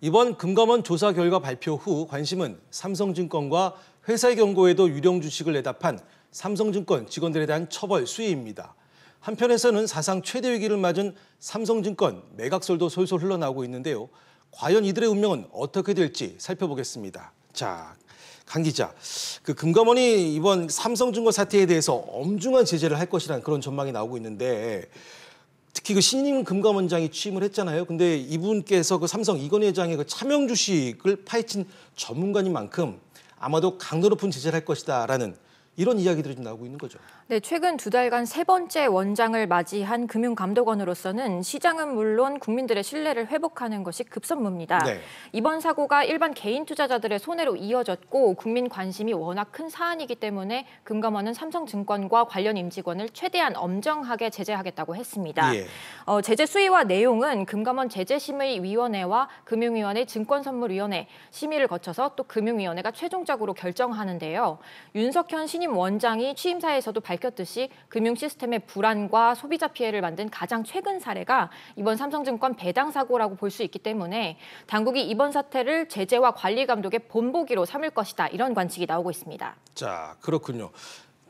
이번 금감원 조사 결과 발표 후 관심은 삼성증권과 회사의 경고에도 유령 주식을 내답한 삼성증권 직원들에 대한 처벌 수위입니다. 한편에서는 사상 최대 위기를 맞은 삼성증권 매각설도 솔솔 흘러나오고 있는데요. 과연 이들의 운명은 어떻게 될지 살펴보겠습니다. 자, 강 기자, 그 금감원이 이번 삼성증권 사태에 대해서 엄중한 제재를 할 것이라는 그런 전망이 나오고 있는데 특히 그 신임 금감원장이 취임을 했잖아요. 근데 이분께서 그 삼성 이건희 회장의 그 차명 주식을 파헤친 전문가인 만큼 아마도 강도 높은 제재를 할 것이다라는 이런 이야기들이 좀 나오고 있는 거죠. 네, 최근 두 달간 세 번째 원장을 맞이한 금융감독원으로서는 시장은 물론 국민들의 신뢰를 회복하는 것이 급선무입니다. 네. 이번 사고가 일반 개인 투자자들의 손해로 이어졌고 국민 관심이 워낙 큰 사안이기 때문에 금감원은 삼성증권과 관련 임직원을 최대한 엄정하게 제재하겠다고 했습니다. 예. 어, 제재 수위와 내용은 금감원 제재심의위원회와 금융위원회 증권선물위원회 심의를 거쳐서 또 금융위원회가 최종적으로 결정하는데요. 윤석현 신임 신임 원장이 취임사에서도 밝혔듯이 금융 시스템의 불안과 소비자 피해를 만든 가장 최근 사례가 이번 삼성증권 배당 사고라고 볼 수 있기 때문에 당국이 이번 사태를 제재와 관리 감독의 본보기로 삼을 것이다 이런 관측이 나오고 있습니다. 자 그렇군요.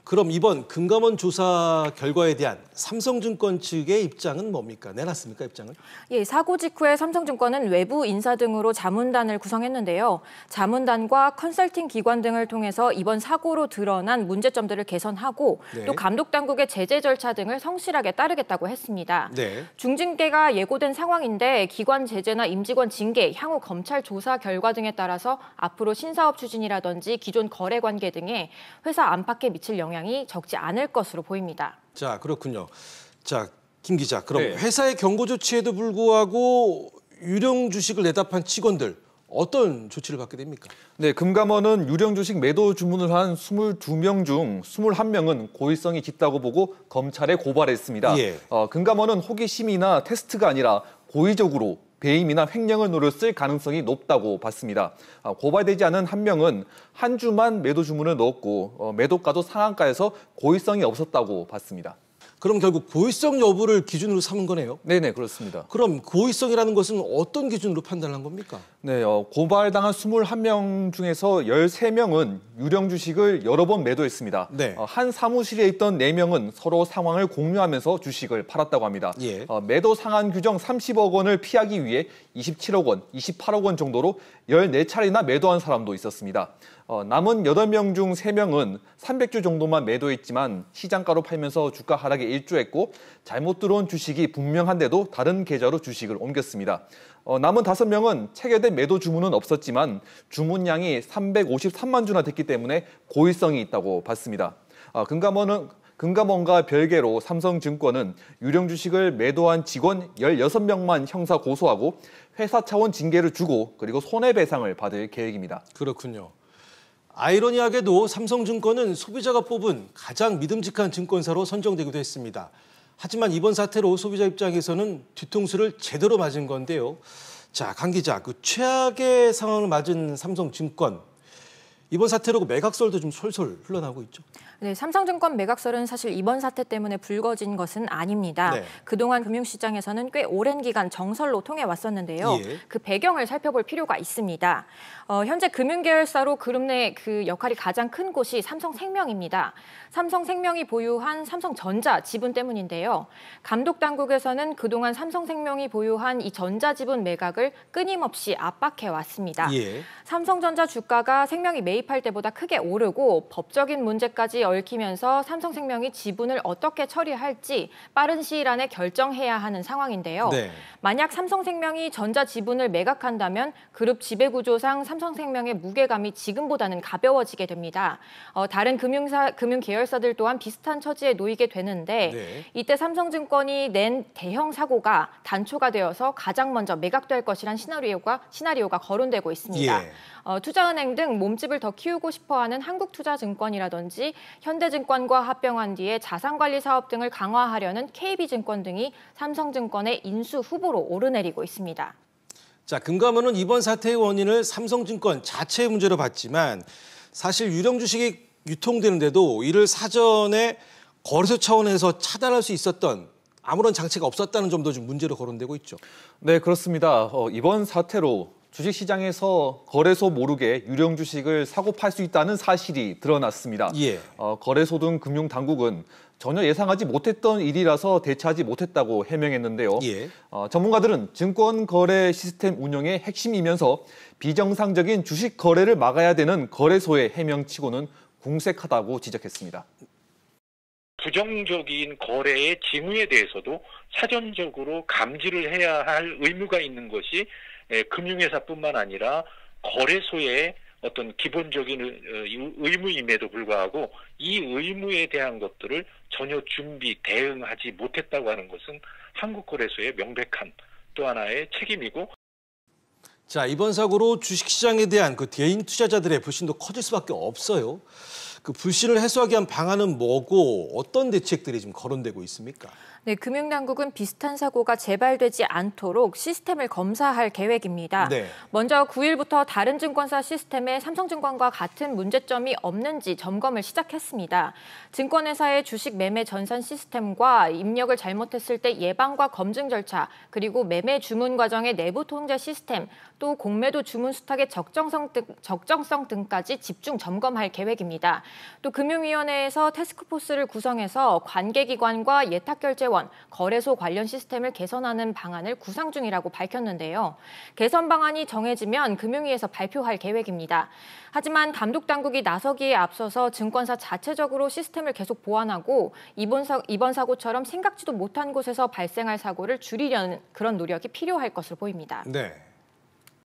그럼 이번 금감원 조사 결과에 대한 삼성증권 측의 입장은 뭡니까? 내놨습니까, 입장을? 예, 사고 직후에 삼성증권은 외부 인사 등으로 자문단을 구성했는데요. 자문단과 컨설팅 기관 등을 통해서 이번 사고로 드러난 문제점들을 개선하고 네. 또 감독 당국의 제재 절차 등을 성실하게 따르겠다고 했습니다. 네. 중징계가 예고된 상황인데 기관 제재나 임직원 징계, 향후 검찰 조사 결과 등에 따라서 앞으로 신사업 추진이라든지 기존 거래 관계 등에 회사 안팎에 미칠 영향 영향이 적지 않을 것으로 보입니다. 자, 그렇군요. 자, 김 기자, 그럼 네. 회사의 경고 조치에도 불구하고 유령 주식을 내다판 직원들 어떤 조치를 받게 됩니까? 네, 금감원은 유령 주식 매도 주문을 한 22명 중 21명은 고의성이 깊다고 보고 검찰에 고발했습니다. 예. 어, 금감원은 호기심이나 테스트가 아니라 고의적으로 배임이나 횡령을 노렸을 가능성이 높다고 봤습니다. 아, 고발되지 않은 한 명은 한 주만 매도 주문을 넣었고 어, 매도가도 상한가에서 고의성이 없었다고 봤습니다. 그럼 결국 고의성 여부를 기준으로 삼은 거네요. 네네 그렇습니다. 그럼 고의성이라는 것은 어떤 기준으로 판단한 겁니까? 네 어, 고발당한 21명 중에서 13명은 유령 주식을 여러 번 매도했습니다. 네. 어, 한 사무실에 있던 4명은 서로 상황을 공유하면서 주식을 팔았다고 합니다. 예. 어, 매도 상한 규정 30억 원을 피하기 위해 27억 원, 28억 원 정도로 14차례나 매도한 사람도 있었습니다. 어, 남은 8명 중 3명은 300주 정도만 매도했지만 시장가로 팔면서 주가 하락에 일조했고 잘못 들어온 주식이 분명한데도 다른 계좌로 주식을 옮겼습니다. 어, 남은 5명은 체결된 매도 주문은 없었지만 주문량이 353만 주나 됐기 때문에 고의성이 있다고 봤습니다. 어, 금감원은 금감원과 별개로 삼성증권은 유령 주식을 매도한 직원 16명만 형사 고소하고 회사 차원 징계를 주고 그리고 손해배상을 받을 계획입니다. 그렇군요. 아이러니하게도 삼성증권은 소비자가 뽑은 가장 믿음직한 증권사로 선정되기도 했습니다. 하지만 이번 사태로 소비자 입장에서는 뒤통수를 제대로 맞은 건데요. 자, 강 기자, 그 최악의 상황을 맞은 삼성증권 이번 사태로 그 매각설도 좀 솔솔 흘러나오고 있죠. 네, 삼성증권 매각설은 사실 이번 사태 때문에 불거진 것은 아닙니다. 네. 그동안 금융시장에서는 꽤 오랜 기간 정설로 통해왔었는데요. 예. 그 배경을 살펴볼 필요가 있습니다. 어, 현재 금융계열사로 그룹 내그 역할이 가장 큰 곳이 삼성생명입니다. 삼성생명이 보유한 삼성전자 지분 때문인데요. 감독 당국에서는 그동안 삼성생명이 보유한 이 전자 지분 매각을 끊임없이 압박해왔습니다. 예. 삼성전자 주가가 생명이 매일 매입할 때보다 크게 오르고 법적인 문제까지 얽히면서 삼성생명이 지분을 어떻게 처리할지 빠른 시일 안에 결정해야 하는 상황인데요. 네. 만약 삼성생명이 전자 지분을 매각한다면 그룹 지배구조상 삼성생명의 무게감이 지금보다는 가벼워지게 됩니다. 어, 다른 금융사, 금융계열사들 또한 비슷한 처지에 놓이게 되는데 네. 이때 삼성증권이 낸 대형 사고가 단초가 되어서 가장 먼저 매각될 것이란 시나리오가, 시나리오가 거론되고 있습니다. 예. 어, 투자은행 등 몸집을 더더 키우고 싶어하는 한국투자증권이라든지 현대증권과 합병한 뒤에 자산관리 사업 등을 강화하려는 KB증권 등이 삼성증권의 인수 후보로 오르내리고 있습니다. 자, 금감원은 이번 사태의 원인을 삼성증권 자체의 문제로 봤지만 사실 유령 주식이 유통되는데도 이를 사전에 거래소 차원에서 차단할 수 있었던 아무런 장치가 없었다는 점도 좀 문제로 거론되고 있죠. 네, 그렇습니다. 어, 이번 사태로 주식시장에서 거래소 모르게 유령 주식을 사고 팔 수 있다는 사실이 드러났습니다. 예. 어, 거래소 등 금융당국은 전혀 예상하지 못했던 일이라서 대처하지 못했다고 해명했는데요. 예. 어, 전문가들은 증권 거래 시스템 운영의 핵심이면서 비정상적인 주식 거래를 막아야 되는 거래소의 해명치고는 궁색하다고 지적했습니다. 부정적인 거래의 징후에 대해서도 사전적으로 감지를 해야 할 의무가 있는 것이 예, 금융회사뿐만 아니라 거래소의 어떤 기본적인 어, 의무임에도 불구하고 이 의무에 대한 것들을 전혀 준비 대응하지 못했다고 하는 것은 한국거래소의 명백한 또 하나의 책임이고 자 이번 사고로 주식시장에 대한 그 개인 투자자들의 불신도 커질 수밖에 없어요. 그 불씨를 해소하기 위한 방안은 뭐고 어떤 대책들이 지금 거론되고 있습니까? 네, 금융당국은 비슷한 사고가 재발되지 않도록 시스템을 검사할 계획입니다. 네. 먼저 9일부터 다른 증권사 시스템에 삼성증권과 같은 문제점이 없는지 점검을 시작했습니다. 증권회사의 주식 매매 전산 시스템과 입력을 잘못했을 때 예방과 검증 절차, 그리고 매매 주문 과정의 내부 통제 시스템, 또 공매도 주문 수탁의 적정성, 등, 적정성 등까지 집중 점검할 계획입니다. 또 금융위원회에서 태스크포스를 구성해서 관계기관과 예탁결제원, 거래소 관련 시스템을 개선하는 방안을 구상 중이라고 밝혔는데요. 개선 방안이 정해지면 금융위에서 발표할 계획입니다. 하지만 감독 당국이 나서기에 앞서서 증권사 자체적으로 시스템을 계속 보완하고 이번, 사, 이번 사고처럼 생각지도 못한 곳에서 발생할 사고를 줄이려는 그런 노력이 필요할 것으로 보입니다. 네.